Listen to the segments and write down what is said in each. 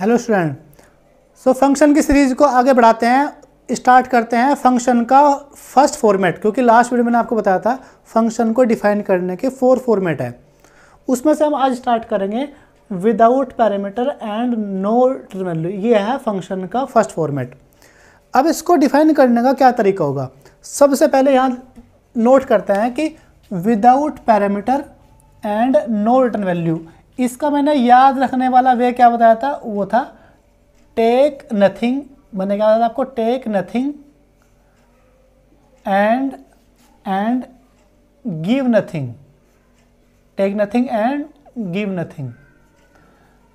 hello student so function की series को आगे बढ़ाते हैं स्टार्ट करते हैं फंक्शन का फर्स्ट फॉर्मेट क्योंकि लास्ट वीडियो मैंने आपको बताया था फंक्शन को डिफाइन करने के फोर फॉर्मेट है उसमें से हम आज स्टार्ट करेंगे without parameter and no value ये है फंक्शन का फर्स्ट फॉर्मेट अब इसको डिफाइन करने का क्या तरीका होगा सबसे पहले यहाँ नोट करते हैं कि without parameter and no return value इसका मैंने याद रखने वाला वे क्या बताया था वो था टेक नथिंग मैंने क्या बताया था आपको take nothing and and give nothing take nothing and give nothing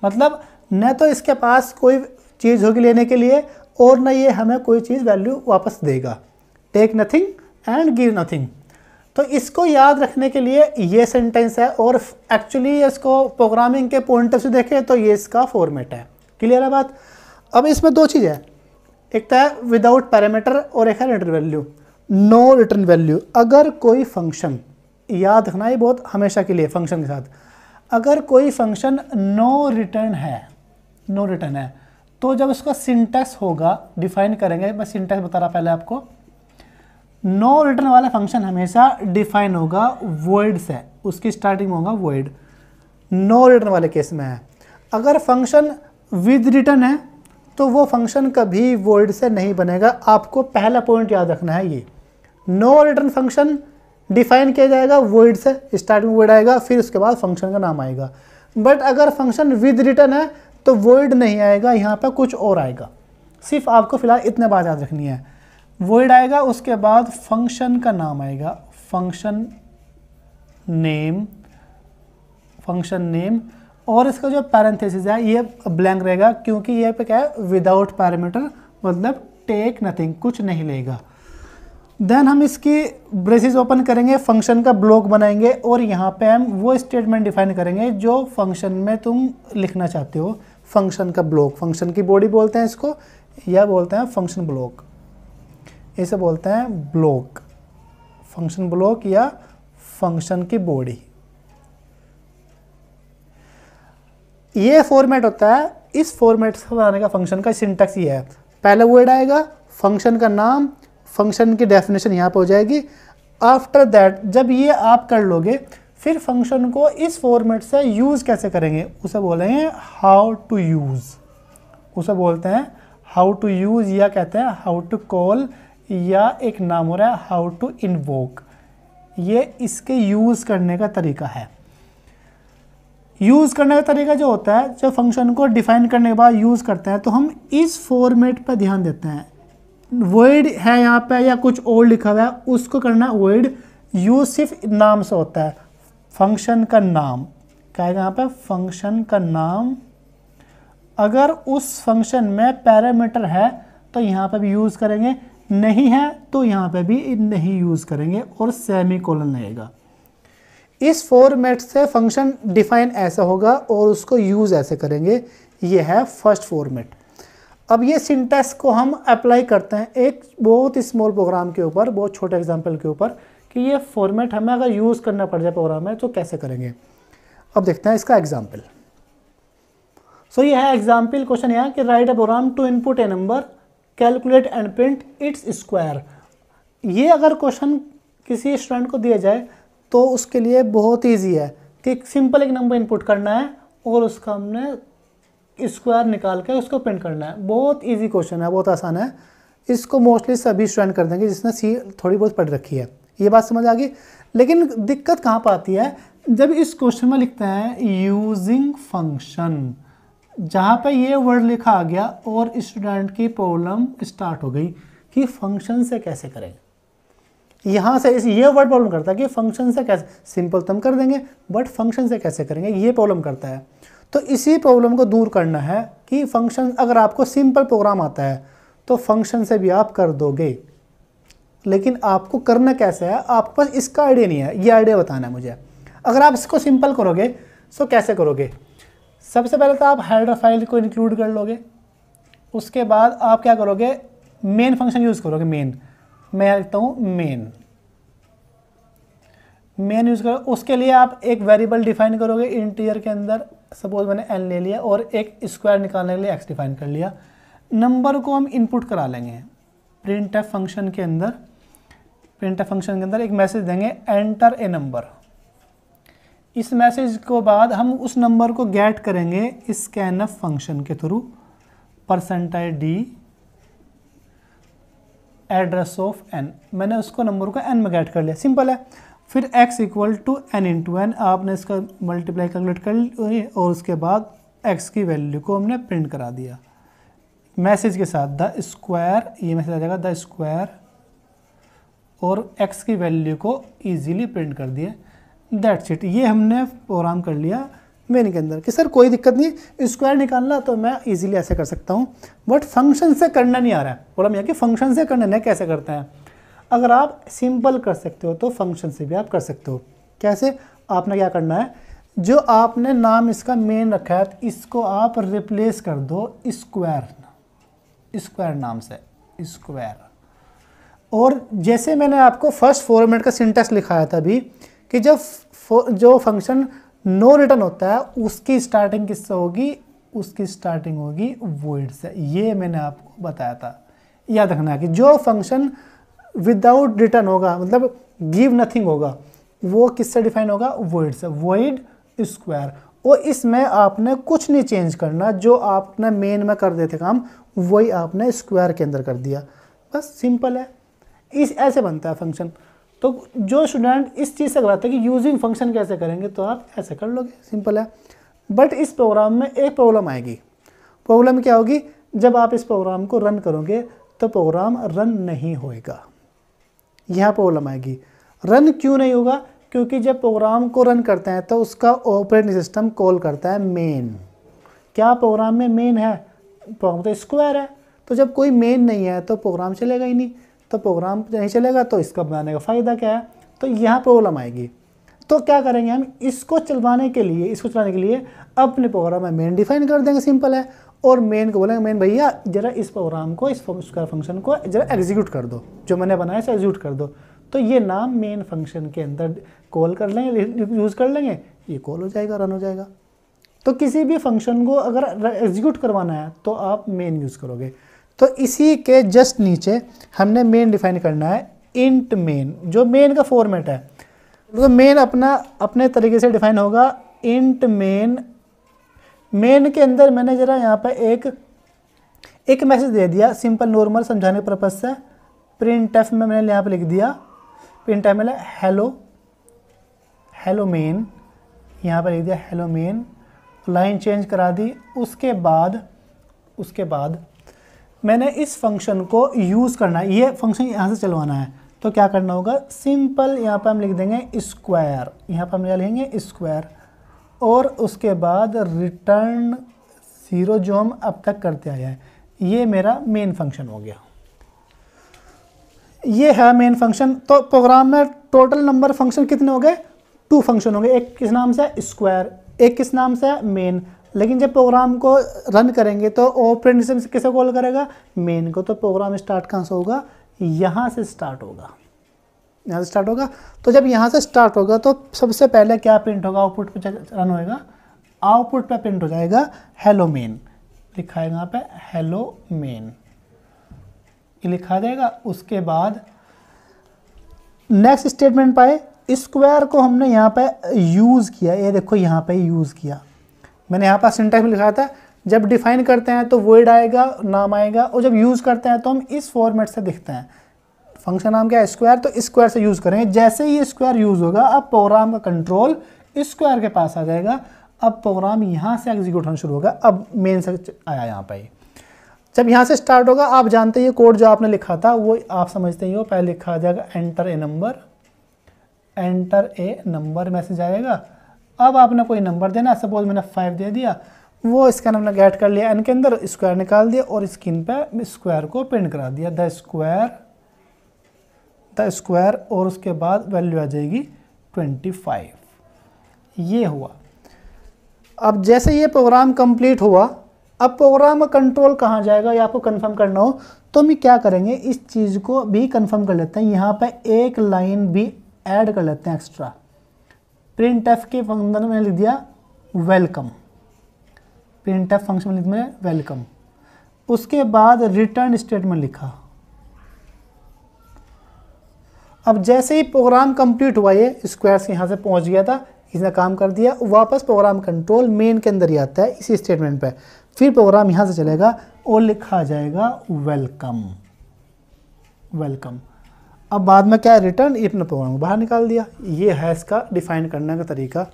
मतलब न तो इसके पास कोई चीज़ होगी लेने के लिए और न ये हमें कोई चीज़ वैल्यू वापस देगा take nothing and give nothing तो इसको याद रखने के लिए ये सेंटेंस है और एक्चुअली इसको प्रोग्रामिंग के पॉइंट ऑफ से देखें तो ये इसका फॉर्मेट है क्लियर है बात अब इसमें दो चीज़ है एक तो है विदाउट पैरामीटर और एक है return value no return value अगर कोई फंक्शन याद रखना ये बहुत हमेशा के लिए फंक्शन के साथ अगर कोई फंक्शन नो रिटर्न है नो रिटर्न है तो जब उसका सिंटेक्स होगा डिफाइन करेंगे मैं सिंटेक्स बता रहा पहले आपको नो रिटर्न वाला फंक्शन हमेशा डिफाइन होगा वर्ड से उसकी स्टार्टिंग में होगा वर्ड नो रिटर्न वाले केस में है अगर फंक्शन विद रिटर्न है तो वो फंक्शन कभी वर्ड से नहीं बनेगा आपको पहला पॉइंट याद रखना है ये नो रिटर्न फंक्शन डिफाइन किया जाएगा वर्ड से स्टार्टिंग वर्ड आएगा फिर उसके बाद फंक्शन का नाम आएगा बट अगर फंक्शन विद रिटर्न है तो वर्ड नहीं आएगा यहाँ पर कुछ और आएगा सिर्फ आपको फिलहाल इतने बात याद रखनी है वर्ड आएगा उसके बाद फंक्शन का नाम आएगा फंक्शन नेम फंक्शन नेम और इसका जो पैरेंथेसिस है ये ब्लैंक रहेगा क्योंकि ये पे क्या है विदाउट पैरामीटर मतलब टेक नथिंग कुछ नहीं लेगा देन हम इसकी ब्रेसिस ओपन करेंगे फंक्शन का ब्लॉक बनाएंगे और यहाँ पे हम वो स्टेटमेंट डिफाइन करेंगे जो फंक्शन में तुम लिखना चाहते हो फंक्शन का ब्लॉक फंक्शन की बॉडी बोलते हैं इसको या बोलते हैं फंक्शन ब्लॉक इसे बोलते हैं ब्लॉक फंक्शन ब्लॉक या फंक्शन की बॉडी ये फॉर्मेट होता है इस फॉर्मेट से बनाने का फंक्शन का सिंटेक्स ये है पहले वर्ड आएगा फंक्शन का नाम फंक्शन की डेफिनेशन यहाँ पर हो जाएगी आफ्टर दैट जब ये आप कर लोगे फिर फंक्शन को इस फॉर्मेट से यूज़ कैसे करेंगे उसे बोलेंगे हाउ टू यूज़ उसे बोलते हैं हाउ टू यूज़ या कहते हैं हाउ टू कॉल या एक नाम हो रहा है हाउ टू इन्वोक ये इसके यूज़ करने का तरीका है यूज़ करने का तरीका जो होता है जब फंक्शन को डिफाइन करने के बाद यूज़ करते हैं तो हम इस फॉर्मेट पर ध्यान देते हैं वर्ड है यहाँ पे या कुछ और लिखा हुआ है उसको करना वर्ड यूज सिर्फ नाम से होता है फंक्शन का नाम क्या है यहाँ पे फंक्शन का नाम अगर उस फंक्शन में पैरामीटर है तो यहाँ पर भी यूज़ करेंगे नहीं है तो यहाँ पे भी नहीं यूज़ करेंगे और सेमी कॉलन लगेगा इस फॉर्मेट से फंक्शन डिफाइन ऐसा होगा और उसको यूज़ ऐसे करेंगे ये है फर्स्ट फॉर्मेट अब ये सिंटेक्स को हम अप्लाई करते हैं एक बहुत ही स्मॉल प्रोग्राम के ऊपर बहुत छोटे एग्जाम्पल के ऊपर कि ये फॉर्मेट हमें अगर यूज़ करना पड़ जाए प्रोग्राम में तो कैसे करेंगे अब देखते हैं इसका एग्जाम्पल सो so, ये है एग्जाम्पल क्वेश्चन यहाँ कि write a program to input a number calculate and print its square ये अगर क्वेश्चन किसी स्टूडेंट को दिया जाए तो उसके लिए बहुत ईजी है कि सिंपल एक नंबर इनपुट करना है और उसका हमने स्क्वायर निकाल के उसको प्रिंट करना है बहुत ईजी क्वेश्चन है बहुत आसान है इसको मोस्टली सभी स्टूडेंट कर देंगे जिसने सी थोड़ी बहुत पढ़ रखी है ये बात समझ आ गई लेकिन दिक्कत कहाँ पर आती है जब इस क्वेश्चन में लिखते हैं यूजिंग फंक्शन जहाँ पे ये वर्ड लिखा आ गया और स्टूडेंट की प्रॉब्लम स्टार्ट हो गई कि फंक्शन से कैसे करेंगे यहाँ से इस ये वर्ड प्रॉब्लम करता है कि फंक्शन से कैसे सिंपल तो हम कर देंगे बट फंक्शन से कैसे करेंगे ये प्रॉब्लम करता है तो इसी प्रॉब्लम को दूर करना है कि फंक्शन अगर आपको सिंपल प्रोग्राम आता है तो फंक्शन से भी आप कर दोगे लेकिन आपको करना कैसे है आपके पास इसका आइडिया नहीं है ये आइडिया बताना है मुझे अगर आप इसको सिंपल करोगे सो तो कैसे करोगे सबसे पहले तो आप हेडर फाइल को इंक्लूड कर लोगे उसके बाद आप क्या करोगे मेन फंक्शन यूज़ करोगे मेन मैं लिखता हूँ मेन मेन यूज़ करो उसके लिए आप एक वेरिएबल डिफाइन करोगे इंटीरियर के अंदर सपोज मैंने एन ले लिया और एक स्क्वायर निकालने के लिए एक्स डिफाइन कर लिया नंबर को हम इनपुट करा लेंगे प्रिंट फंक्शन के अंदर प्रिंट फंक्शन के अंदर एक मैसेज देंगे एंटर ए नंबर इस मैसेज को बाद हम उस नंबर को गेट करेंगे स्कैन एफ फंक्शन के through percentage D address of N मैंने उसको नंबर को एन में गेट कर लिया सिंपल है फिर X equal to N into N आपने इसका मल्टीप्लाई कैलकुलेट कर ली और उसके बाद एक्स की वैल्यू को हमने प्रिंट करा दिया मैसेज के साथ द स्क्वायर ये मैसेज आ जाएगा द स्क्वायर और एक्स की वैल्यू को ईजीली प्रिंट कर दिया दैट्स इट ये हमने प्रोग्राम कर लिया मेन के अंदर कि सर कोई दिक्कत नहीं स्क्वायर निकालना तो मैं इजीली ऐसे कर सकता हूँ बट फंक्शन से करना नहीं आ रहा है प्रॉब्लम यह कि फंक्शन से करना नहीं कैसे करते हैं अगर आप सिंपल कर सकते हो तो फंक्शन से भी आप कर सकते हो कैसे आपने क्या करना है जो आपने नाम इसका मेन रखा है तो इसको आप रिप्लेस कर दो स्क्वायर स्क्वायर नाम से स्क्वायर और जैसे मैंने आपको फर्स्ट फोर मिनट का सिंटेक्स लिखाया था अभी कि जब जो फंक्शन नो रिटर्न होता है उसकी स्टार्टिंग किससे होगी उसकी स्टार्टिंग होगी वोइड से ये मैंने आपको बताया था याद रखना कि जो फंक्शन विदाउट रिटर्न होगा मतलब गिव नथिंग होगा वो किससे डिफाइन होगा वोइड से वोइड स्क्वायर और इसमें आपने कुछ नहीं चेंज करना जो आपने मेन में कर देते काम वही आपने स्क्वायर के अंदर कर दिया बस सिंपल है इस ऐसे बनता है फंक्शन तो जो स्टूडेंट इस चीज़ से कराते हैं कि यूजिंग फंक्शन कैसे करेंगे तो आप ऐसे कर लोगे सिंपल है बट इस प्रोग्राम में एक प्रॉब्लम आएगी प्रॉब्लम क्या होगी जब आप इस प्रोग्राम को रन करोगे तो प्रोग्राम रन नहीं होएगा यह प्रॉब्लम आएगी रन क्यों नहीं होगा क्योंकि जब प्रोग्राम को रन करते हैं तो उसका ऑपरेटिंग सिस्टम कॉल करता है मेन क्या प्रोग्राम में मेन है प्रोग्राम तो स्क्वायर है तो जब कोई मेन नहीं है तो प्रोग्राम चलेगा ही नहीं तो प्रोग्राम नहीं चलेगा तो इसका बनाने का फ़ायदा क्या है तो यहाँ प्रॉब्लम आएगी तो क्या करेंगे हम इसको चलवाने के लिए इसको चलाने के लिए अपने प्रोग्राम में मेन डिफाइन कर देंगे सिंपल है और मेन को बोलेंगे मेन भैया जरा इस प्रोग्राम को इस फंक्शन को जरा एग्जीक्यूट कर दो जो मैंने बनाया इसे एग्जीक्यूट कर दो तो ये नाम मेन फंक्शन के अंदर कॉल कर लेंगे यूज़ कर लेंगे ये कॉल हो जाएगा रन हो जाएगा तो किसी भी फंक्शन को अगर एग्जीक्यूट करवाना है तो आप मेन यूज़ करोगे तो इसी के जस्ट नीचे हमने मेन डिफाइन करना है इंट मेन जो मेन का फॉर्मेट है तो मेन अपना अपने तरीके से डिफाइन होगा इंट मेन मेन के अंदर मैंने ज़रा यहाँ पर एक एक मैसेज दे दिया सिंपल नॉर्मल समझाने के पर्पज़ से प्रिंट एफ में मैंने यहाँ पर लिख दिया प्रिंट एफ मैंने हेलो हेलो मेन यहाँ पर लिख दिया हेलो मेन लाइन चेंज करा दी उसके बाद उसके बाद मैंने इस फंक्शन को यूज़ करना है ये फंक्शन यहाँ से चलवाना है तो क्या करना होगा सिंपल यहाँ पर हम लिख देंगे स्क्वायर यहाँ पर हम क्या लिखेंगे स्क्वायर और उसके बाद रिटर्न ज़ीरो जो हम अब तक करते आए हैं ये मेरा मेन फंक्शन हो गया ये है मेन फंक्शन तो प्रोग्राम में टोटल नंबर फंक्शन कितने हो गए टू फंक्शन हो गए एक किस नाम से स्क्वायर एक किस नाम से मेन लेकिन जब प्रोग्राम को रन करेंगे तो ऑपरेंड से किसे कॉल करेगा मेन को तो प्रोग्राम स्टार्ट कहाँ से होगा यहाँ से स्टार्ट होगा यहाँ से स्टार्ट होगा तो जब यहाँ से स्टार्ट होगा तो सबसे पहले क्या प्रिंट होगा आउटपुट पे रन होएगा आउटपुट पे प्रिंट हो जाएगा हेलो मेन लिखा है यहाँ पर हेलो मेन ये लिखा जाएगा उसके बाद नेक्स्ट स्टेटमेंट पाए स्क्वायर को हमने यहाँ पे यूज़ किया ये देखो यहाँ पे यूज़ किया मैंने यहाँ पास सिंटैक्स लिखा था जब डिफाइन करते हैं तो वर्ड आएगा नाम आएगा और जब यूज़ करते हैं तो हम इस फॉर्मेट से दिखते हैं फंक्शन नाम क्या है स्क्वायर तो स्क्वायर से यूज़ करेंगे जैसे ही स्क्वायर यूज़ होगा अब प्रोग्राम का कंट्रोल स्क्वायर के पास आ जाएगा अब प्रोग्राम यहाँ से एग्जीक्यूट होना शुरू होगा अब मेन से आया यहाँ पर जब यहाँ से स्टार्ट होगा आप जानते हैं कोड जो आपने लिखा था वो आप समझते ही हो पहले लिखा जाएगा enter a number enter a number message आएगा अब आपने कोई नंबर देना सपोज मैंने फाइव दे दिया वो इसका नंबर गैट कर लिया एन के अंदर स्क्वायर निकाल दिया और स्क्रीन पे स्क्वायर को प्रिंट करा दिया द स्क्वायर द स्क्वायर और उसके बाद वैल्यू आ जाएगी ट्वेंटी फाइव ये हुआ अब जैसे ये प्रोग्राम कंप्लीट हुआ अब प्रोग्राम का कंट्रोल कहाँ जाएगा ये आपको कंफर्म करना हो तो हम क्या करेंगे इस चीज़ को भी कंफर्म कर लेते हैं यहाँ पर एक लाइन भी ऐड कर लेते हैं एक्स्ट्रा प्रिंट एफ के फंक्शन में मैंने लिख दिया वेलकम प्रिंट एफ फंक्शन में लिख मैंने वेलकम उसके बाद रिटर्न स्टेटमेंट लिखा अब जैसे ही प्रोग्राम कंप्लीट हुआ ये स्क्वायर्स यहाँ से पहुँच गया था इसने काम कर दिया वापस प्रोग्राम कंट्रोल मेन के अंदर ही आता है इसी स्टेटमेंट पर फिर प्रोग्राम यहाँ से चलेगा और लिखा जाएगा वेलकम वेलकम अब बाद में क्या है रिटर्न इफ न प्रोग्राम को बाहर निकाल दिया ये है इसका डिफाइन करने का तरीका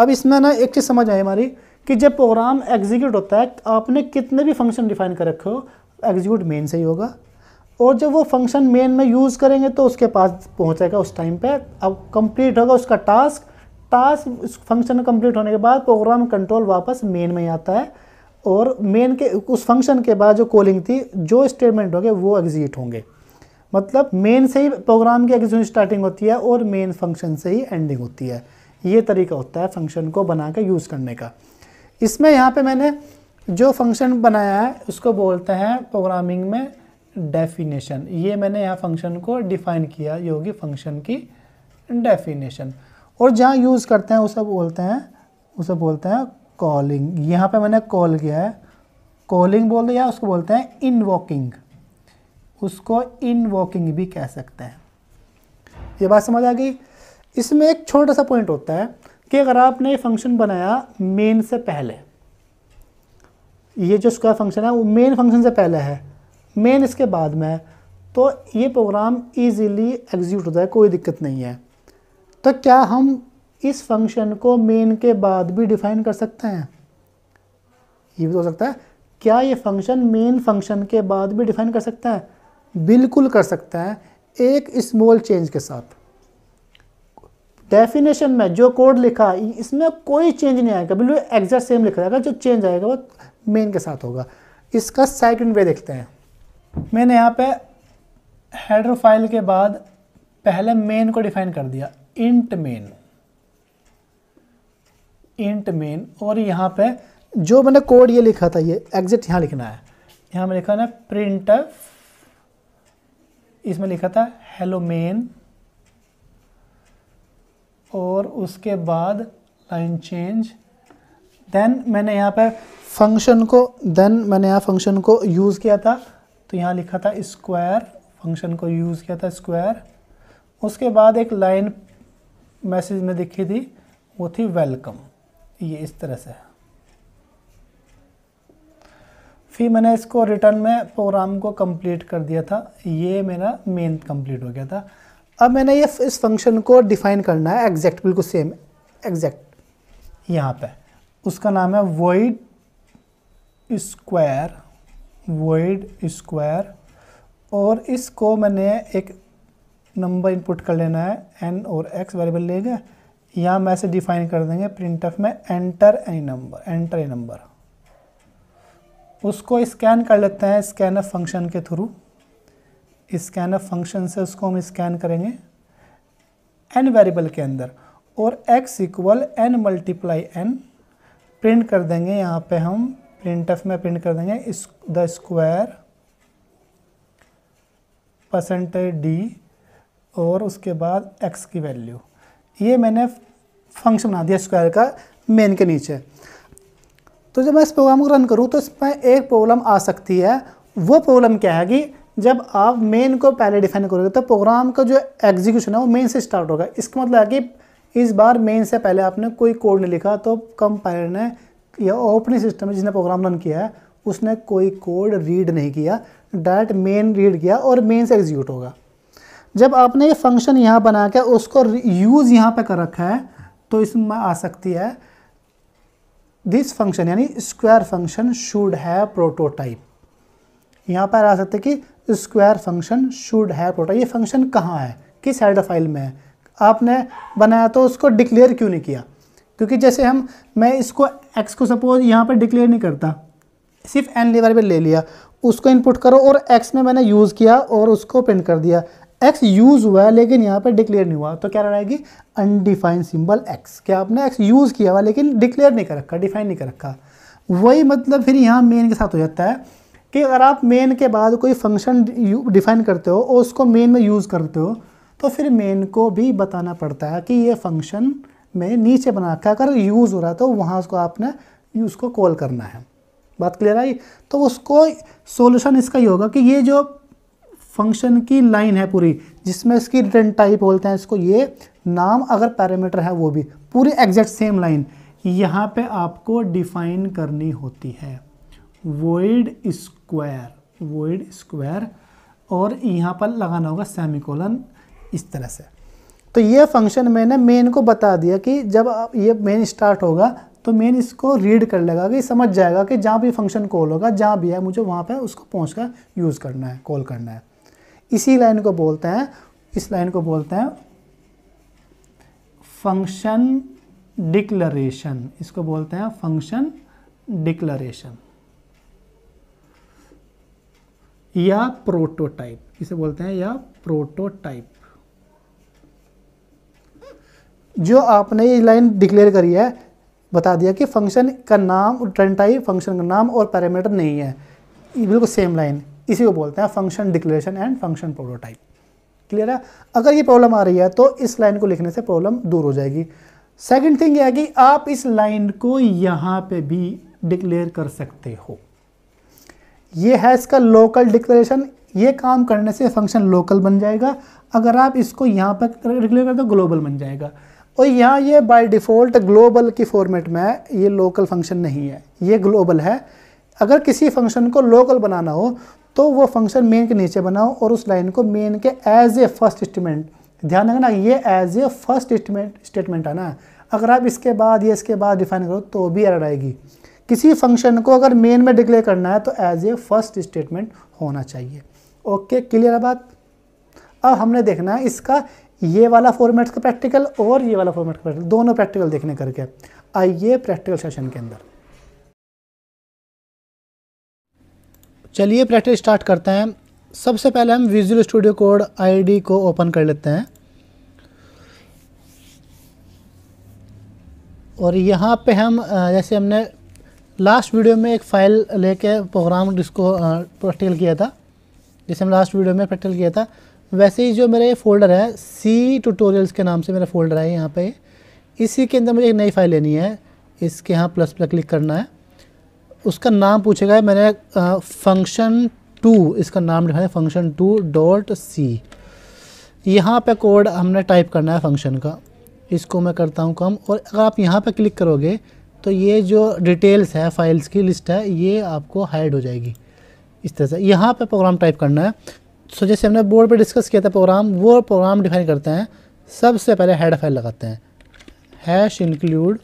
अब इसमें ना एक चीज़ समझ आई हमारी कि जब प्रोग्राम एग्जीक्यूट होता है तो आपने कितने भी फंक्शन डिफाइन कर रखे हो एग्जीक्यूट मेन से ही होगा और जब वो फंक्शन मेन में यूज़ करेंगे तो उसके पास पहुँचेगा उस टाइम पे अब कंप्लीट होगा उसका टास्क टास्क उस फंक्शन कंप्लीट होने के बाद प्रोग्राम कंट्रोल वापस मेन में आता है और मेन के उस फंक्शन के बाद जो कॉलिंग थी जो स्टेटमेंट होंगे वो एग्जीक्यूट होंगे मतलब मेन से ही प्रोग्राम की एग्जीक्यूशन स्टार्टिंग होती है और मेन फंक्शन से ही एंडिंग होती है ये तरीका होता है फंक्शन को बना कर यूज़ करने का इसमें यहाँ पे मैंने जो फंक्शन बनाया है उसको बोलते हैं प्रोग्रामिंग में डेफिनेशन ये मैंने यहाँ फंक्शन को डिफाइन किया ये होगी फंक्शन की डेफिनेशन और जहाँ यूज़ करते हैं उसे बोलते हैं उसे बोलते हैं कॉलिंग यहाँ पे मैंने कॉल किया है कॉलिंग बोल दिया उसको बोलते हैं इनवॉकिंग उसको वॉकिंग भी कह सकते हैं ये बात समझ आ गई इसमें एक छोटा सा पॉइंट होता है कि अगर आपने फंक्शन बनाया मेन से पहले ये जो स्क्वायर फंक्शन है वो मेन फंक्शन से पहले है मेन इसके बाद में तो ये प्रोग्राम इजीली एग्जीक्यूट होता है कोई दिक्कत नहीं है तो क्या हम इस फंक्शन को मेन के बाद भी डिफाइन कर सकते हैं ये भी तो हो सकता है क्या ये फंक्शन मेन फंक्शन के बाद भी डिफाइन कर सकता है बिल्कुल कर सकते हैं एक स्मॉल चेंज के साथ डेफिनेशन में जो कोड लिखा है इसमें कोई चेंज नहीं आएगा बिल्कुल एग्जैक्ट सेम लिखा जाएगा जो चेंज आएगा वो मेन के साथ होगा इसका सेकंड वे देखते हैं मैंने यहाँ पे हेडर फाइल के बाद पहले मेन को डिफाइन कर दिया इंट मेन इंट मेन और यहाँ पे जो मैंने कोड ये लिखा था ये एग्जिट यहाँ लिखना है यहाँ में लिखा ना प्रिंट एफ इसमें लिखा था हेलोमेन और उसके बाद लाइन चेंज देन मैंने यहाँ पर फंक्शन को देन मैंने यहाँ फंक्शन को यूज़ किया था तो यहाँ लिखा था स्क्वायर फंक्शन को यूज़ किया था स्क्वायर उसके बाद एक लाइन मैसेज में दिखी थी वो थी वेलकम ये इस तरह से है फिर मैंने इसको रिटर्न में प्रोग्राम को कंप्लीट कर दिया था ये मेरा मेन कंप्लीट हो गया था अब मैंने ये इस फंक्शन को डिफाइन करना है एग्जैक्ट बिल्कुल सेम एग्जैक्ट यहाँ पे उसका नाम है वॉइड स्क्वायर वॉइड स्क्वायर और इसको मैंने एक नंबर इनपुट कर लेना है एन और एक्स वेरिएबल ले गए यहाँ मैं इसे डिफाइन कर देंगे प्रिंट में enter any number enter a number उसको स्कैन कर लेते हैं एफ फंक्शन के थ्रू स्कैनर फंक्शन से उसको हम स्कैन करेंगे एन वेरिएबल के अंदर और X equal N multiply N print कर देंगे यहाँ पे हम प्रिंट एफ में प्रिंट कर देंगे द स्क्वायर परसेंटेज डी और उसके बाद एक्स की वैल्यू ये मैंने फंक्शन बना दिया स्क्वायर का मेन के नीचे तो जब मैं इस प्रोग्राम को रन करूँ तो इसमें एक प्रॉब्लम आ सकती है वो प्रॉब्लम क्या है कि जब आप मेन को पहले डिफाइन करोगे तो प्रोग्राम का जो एग्जीक्यूशन है वो मेन से स्टार्ट होगा इसका मतलब है कि इस बार मेन से पहले आपने कोई कोड नहीं लिखा तो कंपायर ने या ओपनिंग सिस्टम में जिसने प्रोग्राम रन किया है उसने कोई कोड रीड नहीं किया डायरेक्ट मेन रीड किया और मेन से एग्जीक्यूट होगा जब आपने ये फंक्शन यहाँ बना के उसको यूज़ यहाँ पर कर रखा है तो इसमें आ सकती है दिस फंक्शन यानी स्क्वायर फंक्शन शुड है प्रोटोटाइप यहाँ पर आ सकते कि स्क्वायर फंक्शन शुड है प्रोटोटाइप ये फंक्शन कहाँ है किस हेड फाइल में है आपने बनाया तो उसको डिक्लेयर क्यों नहीं किया क्योंकि जैसे हम मैं इसको एक्स को सपोज यहाँ पर डिक्लेयर नहीं करता सिर्फ एन लेवल पर ले लिया उसको इनपुट करो और एक्स में मैंने यूज़ किया और उसको प्रिंट कर दिया एक्स यूज़ हुआ है लेकिन यहाँ पर डिक्लेयर नहीं हुआ तो क्या रहेगी अनडिफाइंड सिंबल एक्स क्या आपने एक्स यूज़ किया हुआ लेकिन डिक्लेयर नहीं कर रखा डिफाइन नहीं कर रखा वही मतलब फिर यहाँ मेन के साथ हो जाता है कि अगर आप मेन के बाद कोई फंक्शन डिफाइन करते हो और उसको मेन में यूज़ करते हो तो फिर मेन को भी बताना पड़ता है कि ये फंक्शन में नीचे बना रखा अगर यूज़ हो रहा है तो वहाँ उसको आपने उसको कॉल करना है बात क्लियर आई तो उसको सोल्यूशन इसका ही होगा कि ये जो फंक्शन की लाइन है पूरी जिसमें इसकी रिटर्न टाइप बोलते हैं इसको ये नाम अगर पैरामीटर है वो भी पूरी एग्जैक्ट सेम लाइन यहाँ पे आपको डिफाइन करनी होती है वोइड स्क्वायर वोइड स्क्वायर और यहाँ पर लगाना होगा सेमिकोलन इस तरह से तो ये फंक्शन मैंने मेन को बता दिया कि जब ये मेन स्टार्ट होगा तो मेन इसको रीड कर लेगा कि समझ जाएगा कि जहाँ भी फंक्शन कॉल होगा जहाँ भी है मुझे वहाँ पे उसको पहुँच कर यूज़ करना है कॉल करना है इसी लाइन को बोलते हैं इस लाइन को बोलते हैं फंक्शन डिक्लरेशन इसको बोलते हैं फंक्शन डिक्लरेशन या प्रोटोटाइप इसे बोलते हैं या प्रोटोटाइप जो आपने ये लाइन डिक्लेयर करी है बता दिया कि फंक्शन का नाम रिटर्न टाइप फंक्शन का नाम और पैरामीटर नहीं है बिल्कुल सेम लाइन इसी को बोलते हैं function declaration and function prototype clear है अगर ये प्रॉब्लम आ रही है तो इस लाइन को लिखने से प्रॉब्लम दूर हो जाएगी सेकंड थिंग यह है कि आप इस लाइन को यहाँ पे भी डिक्लेयर कर सकते हो ये है इसका लोकल डिक्लेरेशन ये काम करने से फंक्शन लोकल बन जाएगा अगर आप इसको यहाँ पर डिक्लेयर कर दो ग्लोबल बन जाएगा और यहाँ ये बाय डिफ़ॉल्ट ग्लोबल की फॉर्मेट में है ये लोकल फंक्शन नहीं है ये ग्लोबल है अगर किसी फंक्शन को लोकल बनाना हो तो वो फंक्शन मेन के नीचे बनाओ और उस लाइन को मेन के एज ए फर्स्ट स्टेटमेंट ध्यान रखना ये as a first statement statement आना अगर आप इसके बाद या इसके बाद डिफाइन करो तो भी एरर आएगी किसी फंक्शन को अगर मेन में डिक्लेयर करना है तो एज ए फर्स्ट स्टेटमेंट होना चाहिए ओके क्लियर है बात अब हमने देखना है इसका ये वाला फॉर्मेट का प्रैक्टिकल और ये वाला फॉर्मेट का प्रैक्टिकल दोनों प्रैक्टिकल देखने करके आइए प्रैक्टिकल सेशन के अंदर चलिए प्रैक्टिस स्टार्ट करते हैं सबसे पहले हम विजुअल स्टूडियो कोड आईडी को ओपन कर लेते हैं और यहाँ पे हम जैसे हमने लास्ट वीडियो में एक फ़ाइल लेके प्रोग्राम जिसको प्रैक्टिकल किया था जिसे हम लास्ट वीडियो में प्रैक्टिकल किया था वैसे ही जो मेरा ये फोल्डर है सी ट्यूटोरियल्स के नाम से मेरा फोल्डर है यहाँ पे इसी के अंदर मुझे एक नई फाइल लेनी है इसके यहाँ प्लस पर क्लिक करना है उसका नाम पूछेगा मैंने फंक्शन टू इसका नाम लिखा है फंक्शन टू डॉट सी यहाँ पे कोड हमने टाइप करना है फंक्शन का इसको मैं करता हूँ कम और अगर आप यहाँ पे क्लिक करोगे तो ये जो डिटेल्स है फाइल्स की लिस्ट है ये आपको हाइड हो जाएगी इस तरह से यहाँ पे प्रोग्राम टाइप करना है सो जैसे हमने बोर्ड पे डिस्कस किया था प्रोग्राम वो प्रोग्राम डिफाइन करते हैं सबसे पहले हेड फाइल लगाते हैं hash include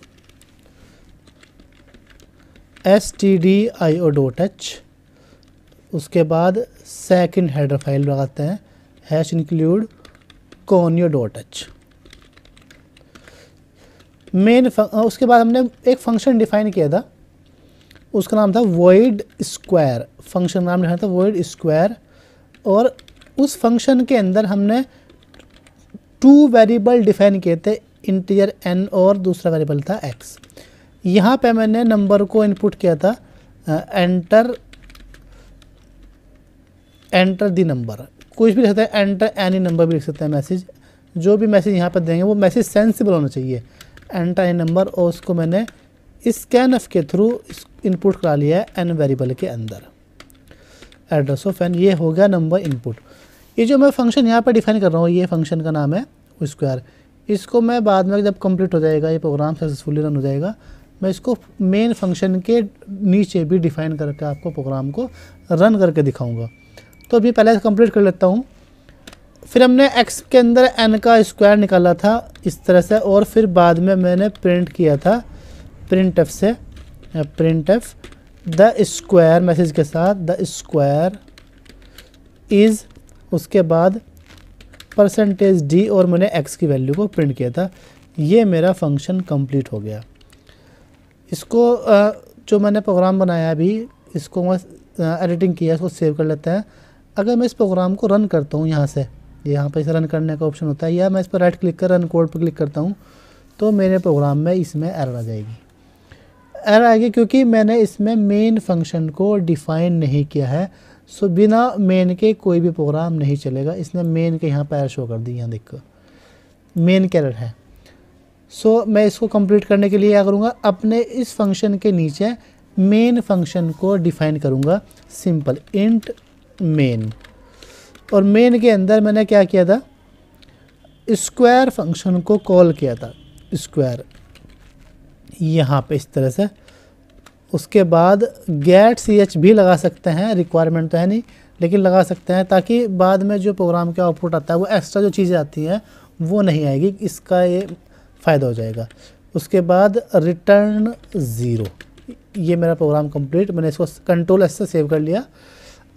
S T D I O dot H उसके बाद सेकंड हेडर फाइल लगाते हैं hash include conio dot H main उसके बाद हमने एक फंक्शन डिफाइन किया था उसका नाम था वॉइड स्क्वायर फंक्शन नाम लिखा था वॉइड स्क्वायर और उस फंक्शन के अंदर हमने टू वेरिएबल डिफाइन किए थे इंटीजर एन और दूसरा वेरिएबल था एक्स यहाँ पे मैंने नंबर को इनपुट किया था एंटर एंटर दी नंबर कुछ भी लिख सकते हैं एंटर एनी नंबर भी लिख सकते हैं मैसेज जो भी मैसेज यहाँ पर देंगे वो मैसेज सेंसिबल होना चाहिए एंटर एनी नंबर और उसको मैंने स्कैन एफ के थ्रू इनपुट करा लिया है एन वेरिएबल के अंदर एड्रेस ऑफ एन ये हो गया नंबर इनपुट ये जो मैं फंक्शन यहाँ पर डिफाइन कर रहा हूँ ये फंक्शन का नाम है स्क्वायर इसको मैं बाद में जब कंप्लीट हो जाएगा ये प्रोग्राम सक्सेसफुली रन हो जाएगा मैं इसको मेन फंक्शन के नीचे भी डिफाइन करके आपको प्रोग्राम को रन करके दिखाऊंगा तो अभी पहले कंप्लीट कर लेता हूँ फिर हमने एक्स के अंदर एन का स्क्वायर निकाला था इस तरह से और फिर बाद में मैंने प्रिंट किया था प्रिंट एफ से print F the square message के साथ द स्क्वायर इज़ उसके बाद परसेंटेज डी और मैंने एक्स की वैल्यू को प्रिंट किया था ये मेरा फंक्शन कंप्लीट हो गया इसको जो मैंने प्रोग्राम बनाया अभी इसको मैं एडिटिंग किया इसको सेव कर लेते हैं अगर मैं इस प्रोग्राम को रन करता हूँ यहाँ से यहाँ पर इसे रन करने का ऑप्शन होता है या मैं इस पर राइट क्लिक कर रन कोड पर क्लिक करता हूँ तो मेरे प्रोग्राम में इसमें एरर आ जाएगी एरर आएगी क्योंकि मैंने इसमें मेन फंक्शन को डिफ़ाइन नहीं किया है सो बिना मेन के कोई भी प्रोग्राम नहीं चलेगा इसने मेन के यहाँ पर एर शो कर दी यहाँ देखो मेन कैरर है सो so, मैं इसको कंप्लीट करने के लिए क्या करूँगा अपने इस फंक्शन के नीचे मेन फंक्शन को डिफाइन करूँगा सिंपल इंट मेन और मेन के अंदर मैंने क्या किया था स्क्वायर फंक्शन को कॉल किया था स्क्वायर यहाँ पे इस तरह से उसके बाद गेट सी एच भी लगा सकते हैं रिक्वायरमेंट तो है नहीं लेकिन लगा सकते हैं ताकि बाद में जो प्रोग्राम का आउटपुट आता है वो एक्स्ट्रा जो चीज़ें आती हैं वो नहीं आएगी इसका ये फ़ायदा हो जाएगा उसके बाद रिटर्न ज़ीरो ये मेरा प्रोग्राम कंप्लीट मैंने इसको कंट्रोल एस से सेव कर लिया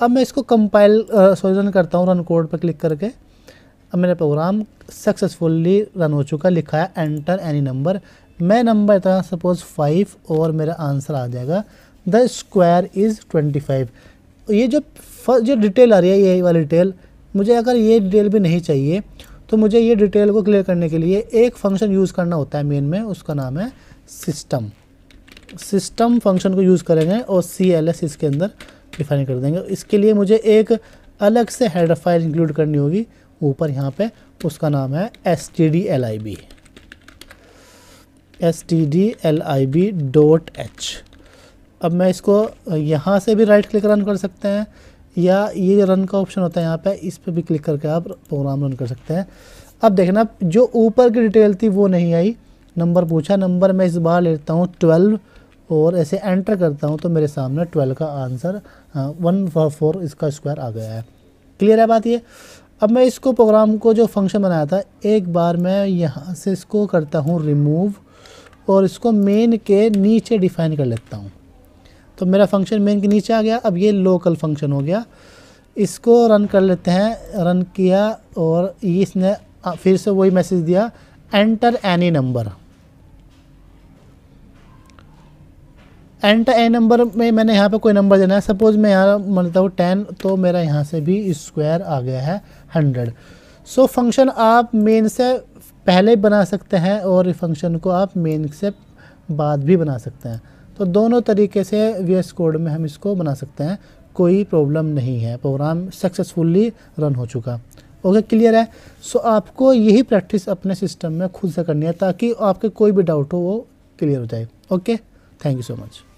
अब मैं इसको कंपाइल सॉरी रन करता हूँ रन कोड पर क्लिक करके अब मेरा प्रोग्राम सक्सेसफुली रन हो चुका लिखा है एंटर एनी नंबर मैं नंबर था सपोज़ फाइव और मेरा आंसर आ जाएगा the square is twenty five ये जो फर्स्ट जो डिटेल आ रही है यही वाली डिटेल मुझे अगर ये डिटेल भी नहीं चाहिए तो मुझे ये डिटेल को क्लियर करने के लिए एक फंक्शन यूज़ करना होता है मेन में उसका नाम है सिस्टम सिस्टम फंक्शन को यूज़ करेंगे और सी एल एस इसके अंदर डिफाइन कर देंगे इसके लिए मुझे एक अलग से हेड फाइल इंक्लूड करनी होगी ऊपर यहाँ पे उसका नाम है S T D L I B S T D L I B dot H अब मैं इसको यहाँ से भी राइट क्लिक रन कर सकते हैं या ये जो रन का ऑप्शन होता है यहाँ पे इस पर भी क्लिक करके आप प्रोग्राम रन कर सकते हैं अब देखना जो ऊपर की डिटेल थी वो नहीं आई नंबर पूछा नंबर मैं इस बार लेता हूँ ट्वेल्व और ऐसे एंटर करता हूँ तो मेरे सामने ट्वेल्व का आंसर वन फोर इसका स्क्वायर आ गया है क्लियर है बात ये अब मैं इसको प्रोग्राम को जो फंक्शन बनाया था एक बार मैं यहाँ से इसको करता हूँ रिमूव और इसको मेन के नीचे डिफाइन कर लेता हूँ तो मेरा फंक्शन मेन के नीचे आ गया अब ये लोकल फंक्शन हो गया इसको रन कर लेते हैं रन किया और इसने फिर से वही मैसेज दिया enter any number enter any number में मैंने यहाँ पे कोई नंबर देना है सपोज मैं यहाँ मानता हूँ टेन तो मेरा यहाँ से भी स्क्वायर आ गया है हंड्रेड सो फंक्शन आप मेन से पहले बना सकते हैं और फंक्शन को आप मेन से बाद भी बना सकते हैं तो दोनों तरीके से वी कोड में हम इसको बना सकते हैं कोई प्रॉब्लम नहीं है प्रोग्राम सक्सेसफुली रन हो चुका ओके क्लियर है सो आपको यही प्रैक्टिस अपने सिस्टम में खुद से करनी है ताकि आपके कोई भी डाउट हो वो क्लियर हो जाए okay thank you so much